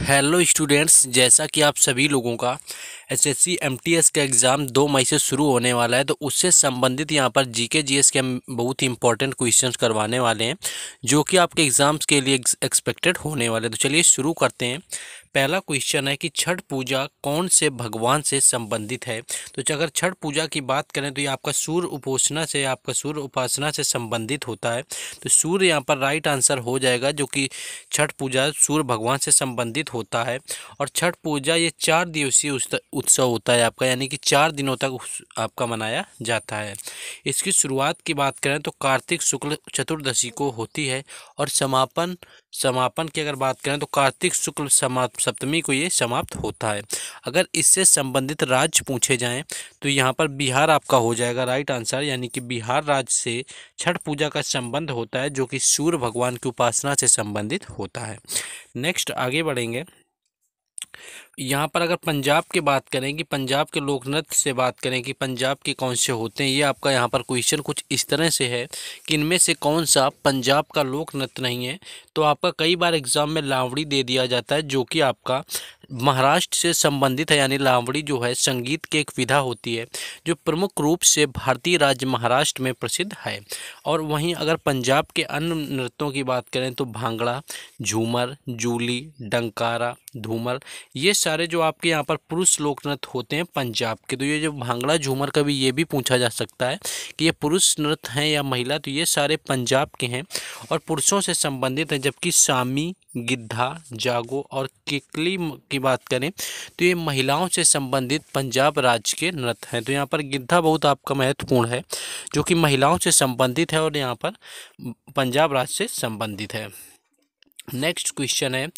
hello students जैसा कि आप सभी लोगों का एसएससी एमटीएस का एग्ज़ाम दो मई से शुरू होने वाला है तो उससे संबंधित यहाँ पर जीके जीएस के हम बहुत ही इंपॉर्टेंट क्वेश्चंस करवाने वाले हैं जो कि आपके एग्ज़ाम्स के लिए एक्सपेक्टेड होने वाले हैं तो चलिए शुरू करते हैं पहला क्वेश्चन है कि छठ पूजा कौन से भगवान से संबंधित है तो अगर छठ पूजा की बात करें तो ये आपका सूर्य उपोषणा से आपका सूर्य उपासना से संबंधित होता है तो सूर्य यहाँ पर राइट आंसर हो जाएगा जो कि छठ पूजा सूर्य भगवान से संबंधित होता है और छठ पूजा ये चार दिवसीय उत्सव होता है आपका यानी कि चार दिनों तक आपका मनाया जाता है इसकी शुरुआत की बात करें तो कार्तिक शुक्ल चतुर्दशी को होती है और समापन समापन की अगर बात करें तो कार्तिक शुक्ल समाप्त सप्तमी को ये समाप्त होता है अगर इससे संबंधित राज्य पूछे जाएं तो यहाँ पर बिहार आपका हो जाएगा राइट आंसर यानी कि बिहार राज्य से छठ पूजा का संबंध होता है जो कि सूर्य भगवान की उपासना से संबंधित होता है नेक्स्ट आगे बढ़ेंगे यहाँ पर अगर पंजाब की बात करें कि पंजाब के लोक नृत्य से बात करें कि पंजाब के कौन से होते हैं ये आपका यहाँ पर क्वेश्चन कुछ इस तरह से है कि इनमें से कौन सा पंजाब का लोक नृत्य नहीं है तो आपका कई बार एग्ज़ाम में लावड़ी दे दिया जाता है जो कि आपका महाराष्ट्र से संबंधित है यानी लावड़ी जो है संगीत की एक विधा होती है जो प्रमुख रूप से भारतीय राज्य महाराष्ट्र में प्रसिद्ध है और वहीं अगर पंजाब के अन्य नृत्यों की बात करें तो भांगड़ा झूमर जूली डंकारा धूमर ये सारे जो आपके यहाँ पर पुरुष लोक नृत्य होते हैं पंजाब के तो ये जो भांगड़ा झूमर का भी ये भी पूछा जा सकता है कि ये पुरुष नृत्य हैं या महिला तो ये सारे पंजाब के हैं और पुरुषों से संबंधित हैं जबकि सामी गिद्धा जागो और किकली की बात करें तो ये महिलाओं से संबंधित पंजाब राज्य के नृत्य हैं तो यहाँ पर गिद्धा बहुत आपका महत्वपूर्ण है जो कि महिलाओं से संबंधित है और यहाँ पर पंजाब राज्य से संबंधित है नेक्स्ट क्वेश्चन है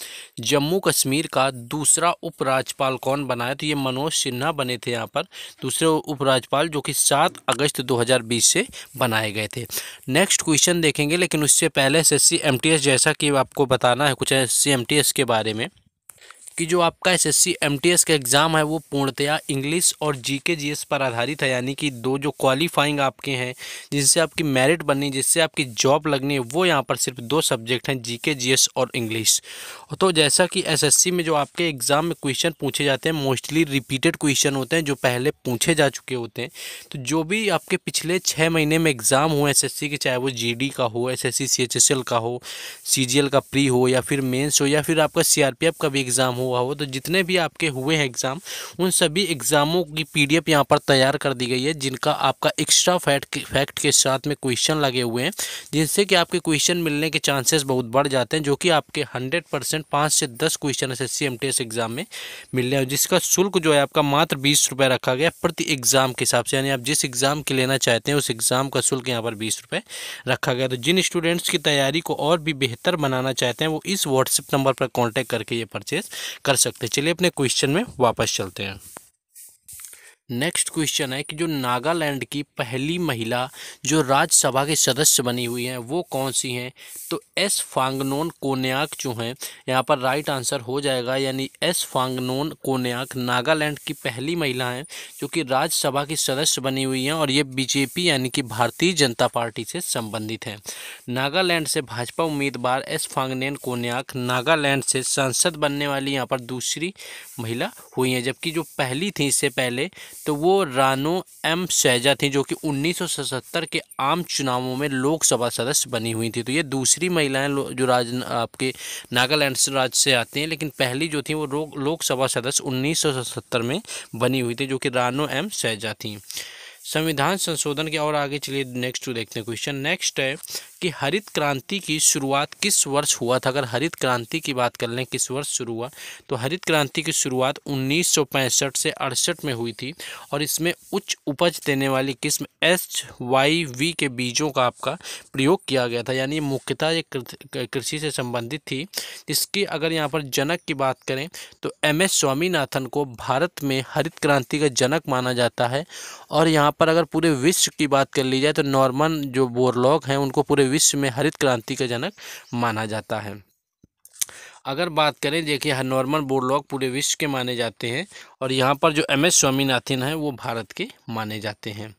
जम्मू कश्मीर का दूसरा उपराज्यपाल कौन बना है तो ये मनोज सिन्हा बने थे यहाँ पर दूसरे उपराज्यपाल जो कि 7 अगस्त 2020 से बनाए गए थे नेक्स्ट क्वेश्चन देखेंगे लेकिन उससे पहले एस एस जैसा कि आपको बताना है कुछ एस के बारे में कि जो आपका एसएससी एमटीएस का एग्ज़ाम है वो पूर्णतया इंग्लिश और जीके जीएस पर आधारित है यानी कि दो जो क्वालिफाइंग आपके हैं जिनसे आपकी मेरिट बननी जिससे आपकी जॉब लगनी है वो यहाँ पर सिर्फ दो सब्जेक्ट हैं जीके जीएस और इंग्लिश तो जैसा कि एसएससी में जो आपके एग्ज़ाम में क्वेश्चन पूछे जाते हैं मोस्टली रिपीटेड क्वेश्चन होते हैं जो पहले पूछे जा चुके होते हैं तो जो भी आपके पिछले छः महीने में एग्ज़ाम हुए एस के चाहे वो जी का हो एस एस का हो सी का प्री हो या फिर मेन्स हो या फिर आपका सी का भी एग्ज़ाम हो हुआ हो तो जितने भी आपके हुए हैं एग्ज़ाम उन सभी एग्ज़ामों की पी डी यहाँ पर तैयार कर दी गई है जिनका आपका एक्स्ट्रा फैक्ट फैक्ट के साथ में क्वेश्चन लगे हुए हैं जिनसे कि आपके क्वेश्चन मिलने के चांसेस बहुत बढ़ जाते हैं जो कि आपके हंड्रेड परसेंट पाँच से दस क्वेश्चन एस एस एग्ज़ाम में मिलने हैं जिसका शुल्क जो है आपका मात्र बीस रुपये रखा गया प्रति एग्ज़ाम के हिसाब से यानी आप जिस एग्ज़ाम के लेना चाहते हैं उस एग्ज़ाम का शुल्क यहाँ पर बीस रुपये रखा गया तो जिन स्टूडेंट्स की तैयारी को और भी बेहतर बनाना चाहते हैं वो इस व्हाट्सएप नंबर पर कॉन्टैक्ट करके ये परचेज़ कर सकते हैं चलिए अपने क्वेश्चन में वापस चलते हैं नेक्स्ट क्वेश्चन है कि जो नागालैंड की पहली महिला जो राज्यसभा के सदस्य बनी हुई हैं वो कौन सी हैं तो एस फांगनोन कोन्याक जो हैं यहाँ पर राइट आंसर हो जाएगा यानी एस फांगनोन कोन्याक नागालैंड की पहली महिला हैं जो कि राज्यसभा की सदस्य बनी हुई हैं और ये बीजेपी यानी कि भारतीय जनता पार्टी से संबंधित हैं नागालैंड से भाजपा उम्मीदवार एस फांगनेन कोन्याक नागालैंड से सांसद बनने वाली यहाँ पर दूसरी महिला हुई हैं जबकि जो पहली थी इससे पहले तो वो रानो एम सैजा थी जो कि 1977 के आम चुनावों में लोकसभा सदस्य बनी हुई थी तो ये दूसरी महिलाएं जो राज आपके नागालैंड राज्य से आती हैं लेकिन पहली जो थी वो लोकसभा सदस्य 1977 में बनी हुई थी जो कि रानो एम सैजा थी संविधान संशोधन के और आगे चलिए नेक्स्ट देखते हैं क्वेश्चन नेक्स्ट है कि हरित क्रांति की शुरुआत किस वर्ष हुआ था अगर हरित क्रांति की बात कर लें किस वर्ष शुरू हुआ तो हरित क्रांति की शुरुआत उन्नीस से अड़सठ में हुई थी और इसमें उच्च उपज देने वाली किस्म एस वाई वी के बीजों का आपका प्रयोग किया गया था यानी मुख्यतः ये कृषि से संबंधित थी इसकी अगर यहाँ पर जनक की बात करें तो एम एस स्वामीनाथन को भारत में हरित क्रांति का जनक माना जाता है और यहाँ पर अगर पूरे विश्व की बात कर ली जाए तो नॉर्मन जो बोरलॉग हैं उनको पूरे विश्व में हरित क्रांति का जनक माना जाता है अगर बात करें देखिए नॉर्मन बोरलॉग पूरे विश्व के माने जाते हैं और यहाँ पर जो एम एस स्वामीनाथन हैं वो भारत के माने जाते हैं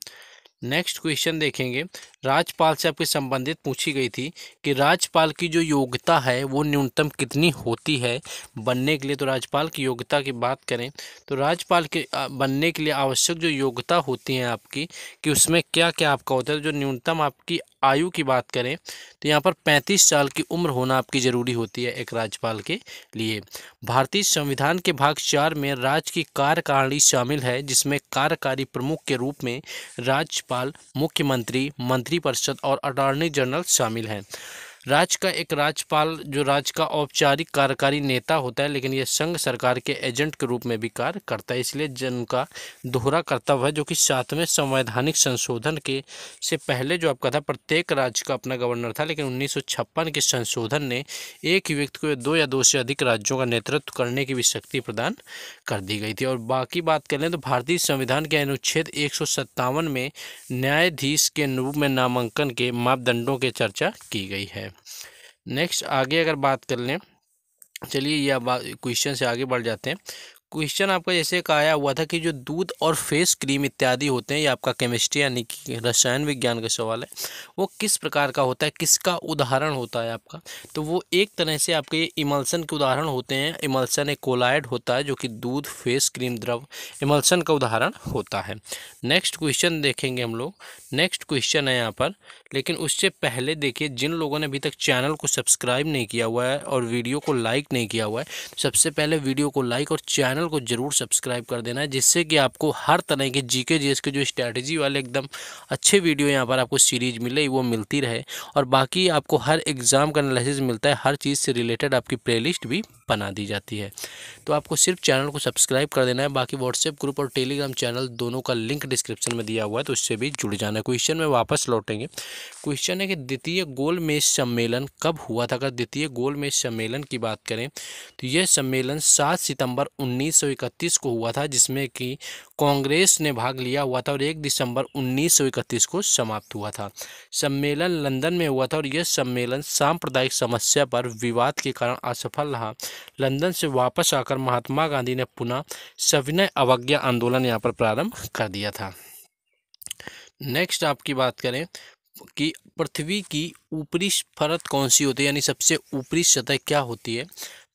नेक्स्ट क्वेश्चन देखेंगे राजपाल से आपके संबंधित पूछी गई थी कि राजपाल की जो योग्यता है वो न्यूनतम कितनी होती है बनने के लिए तो राजपाल की योग्यता की बात करें तो राजपाल के बनने के लिए आवश्यक जो योग्यता होती है आपकी कि उसमें क्या क्या आपका होता है जो न्यूनतम आपकी आयु की बात करें तो यहाँ पर पैंतीस साल की उम्र होना आपकी ज़रूरी होती है एक राज्यपाल के लिए भारतीय संविधान के भाग चार में राज्य की कार्यकारिणी शामिल है जिसमें कार्यकारी प्रमुख के रूप में राज्यपाल मुख्यमंत्री मंत्रिपरिषद और अटॉर्नी जनरल शामिल हैं राज्य का एक राज्यपाल जो राज्य का औपचारिक कार्यकारी नेता होता है लेकिन यह संघ सरकार के एजेंट के रूप में भी कार्य करता है इसलिए जन का दोहरा कर्तव्य है जो कि सातवें संवैधानिक संशोधन के से पहले जो आपका था प्रत्येक राज्य का अपना गवर्नर था लेकिन उन्नीस के संशोधन ने एक व्यक्ति को दो या दो से अधिक राज्यों का नेतृत्व करने की भी शक्ति प्रदान कर दी गई थी और बाकी बात कर लें तो भारतीय संविधान के अनुच्छेद एक में न्यायाधीश के रूप में नामांकन के मापदंडों की चर्चा की गई है नेक्स्ट आगे अगर बात कर लें चलिए यह क्वेश्चन से आगे बढ़ जाते हैं क्वेश्चन आपका जैसे कहा आया हुआ था कि जो दूध और फेस क्रीम इत्यादि होते हैं ये आपका केमिस्ट्री यानी कि रसायन विज्ञान का सवाल है वो किस प्रकार का होता है किसका उदाहरण होता है आपका तो वो एक तरह से आपके इमल्सन के उदाहरण होते हैं इमल्सन एक कोलाइड होता है जो कि दूध फेस क्रीम द्रव इमल्सन का उदाहरण होता है नेक्स्ट क्वेश्चन देखेंगे हम लोग नेक्स्ट क्वेश्चन है यहाँ पर लेकिन उससे पहले देखिए जिन लोगों ने अभी तक चैनल को सब्सक्राइब नहीं किया हुआ है और वीडियो को लाइक नहीं किया हुआ है तो सबसे पहले वीडियो को लाइक और चैनल को ज़रूर सब्सक्राइब कर देना है जिससे कि आपको हर तरह के जी के के जो स्ट्रैटेजी वाले एकदम अच्छे वीडियो यहाँ पर आपको सीरीज मिले वो मिलती रहे और बाकी आपको हर एग्ज़ाम का एनालिसिस मिलता है हर चीज़ से रिलेटेड आपकी प्ले भी बना दी जाती है तो आपको सिर्फ चैनल को सब्सक्राइब कर देना है बाकी व्हाट्सएप ग्रुप और टेलीग्राम चैनल दोनों का लिंक डिस्क्रिप्शन में दिया हुआ है तो उससे भी जुड़ जाना क्वेश्चन में वापस लौटेंगे क्वेश्चन है कि द्वितीय गोलमेज सम्मेलन कब हुआ था अगर द्वितीय गोलमेज सम्मेलन की बात करें तो यह सम्मेलन सात सितंबर उन्नीस को हुआ था जिसमें कि कांग्रेस ने भाग लिया हुआ था और एक दिसंबर उन्नीस को समाप्त हुआ था सम्मेलन लंदन में हुआ था और यह सम्मेलन सांप्रदायिक समस्या पर विवाद के कारण असफल रहा लंदन से वापस आकर महात्मा गांधी ने पुनः सविनय अवज्ञा आंदोलन यहाँ पर प्रारंभ कर दिया था नेक्स्ट आपकी बात करें कि पृथ्वी की ऊपरी परत कौन सी होती है यानी सबसे ऊपरी सतह क्या होती है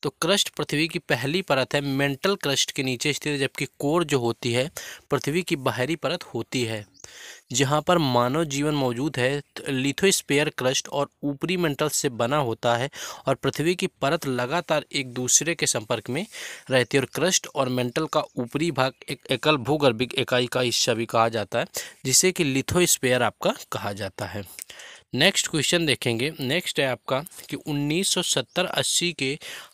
तो क्रस्ट पृथ्वी की पहली परत है मेंटल क्रस्ट के नीचे स्थित जबकि कोर जो होती है पृथ्वी की बाहरी परत होती है जहाँ पर मानव जीवन मौजूद है लिथोस्पेयर क्रस्ट और ऊपरी मेंटल से बना होता है और पृथ्वी की परत लगातार एक दूसरे के संपर्क में रहती है और क्रस्ट और मेंटल का ऊपरी भाग एक एकल भूगर्भिक इकाई का हिस्सा भी कहा जाता है जिसे कि लिथोस्पेयर आपका कहा जाता है नेक्स्ट क्वेश्चन देखेंगे नेक्स्ट है आपका कि 1970-80 के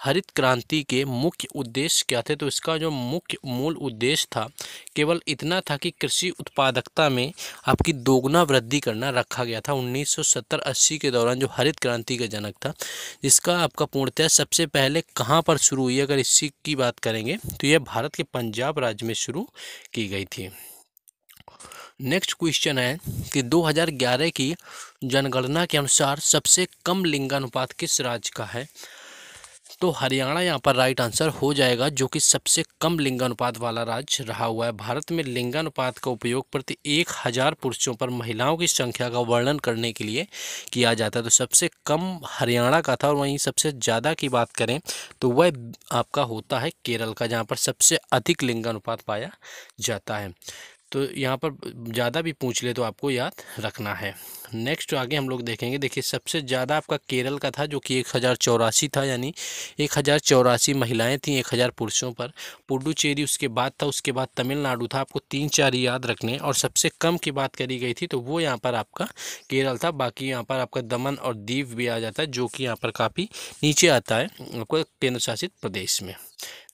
हरित क्रांति के मुख्य उद्देश्य क्या थे तो इसका जो मुख्य मूल उद्देश्य था केवल इतना था कि कृषि उत्पादकता में आपकी दोगुना वृद्धि करना रखा गया था 1970-80 के दौरान जो हरित क्रांति का जनक था जिसका आपका पूर्णतया सबसे पहले कहाँ पर शुरू हुई अगर इसी की बात करेंगे तो यह भारत के पंजाब राज्य में शुरू की गई थी नेक्स्ट क्वेश्चन है कि 2011 की जनगणना के अनुसार सबसे कम लिंगानुपात किस राज्य का है तो हरियाणा यहाँ पर राइट आंसर हो जाएगा जो कि सबसे कम लिंगानुपात वाला राज्य रहा हुआ है भारत में लिंगानुपात का उपयोग प्रति एक हज़ार पुरुषों पर महिलाओं की संख्या का वर्णन करने के लिए किया जाता है तो सबसे कम हरियाणा का था और वहीं सबसे ज़्यादा की बात करें तो वह आपका होता है केरल का जहाँ पर सबसे अधिक लिंगानुपात पाया जाता है तो यहाँ पर ज़्यादा भी पूछ ले तो आपको याद रखना है नेक्स्ट आगे हम लोग देखेंगे देखिए सबसे ज़्यादा आपका केरल का था जो कि एक हज़ार चौरासी था यानी एक हज़ार चौरासी महिलाएँ थीं एक हज़ार पुरुषों पर पुडुचेरी उसके बाद था उसके बाद तमिलनाडु था आपको तीन चार याद रखने और सबसे कम की बात करी गई थी तो वो यहाँ पर आपका केरल था बाकी यहाँ पर आपका दमन और दीव भी आ जाता है जो कि यहाँ पर काफ़ी नीचे आता है आपको केंद्र शासित प्रदेश में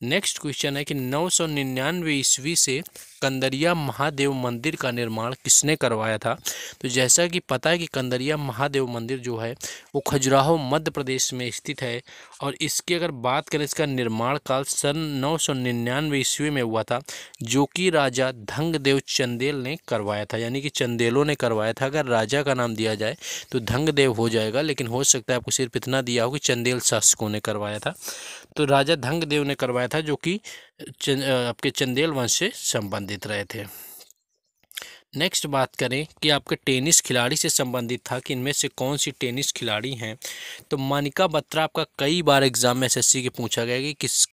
नेक्स्ट क्वेश्चन है कि नौ सौ निन्यानवे ईस्वी से कंदरिया महादेव मंदिर का निर्माण किसने करवाया था तो जैसा कि पता जाता है कि कंदरिया महादेव मंदिर जो है वो खजुराहो मध्य प्रदेश में स्थित है और इसकी अगर बात करें इसका निर्माण काल सन नौ सौ निन्यानवे ईस्वी में हुआ था जो कि राजा धंगदेव चंदेल ने करवाया था यानी कि चंदेलों ने करवाया था अगर राजा का नाम दिया जाए तो धंगदेव हो जाएगा लेकिन हो सकता है आपको सिर्फ इतना दिया हो कि चंदेल शासकों ने करवाया था तो राजा धंगदेव ने करवाया था जो कि चन, आपके चंदेल वंश से संबंधित रहे थे नेक्स्ट बात करें कि आपके टेनिस खिलाड़ी से संबंधित था कि इनमें से कौन सी टेनिस खिलाड़ी हैं तो मानिका बत्रा आपका कई बार एग्ज़ाम में एसएससी के पूछा गया कि किस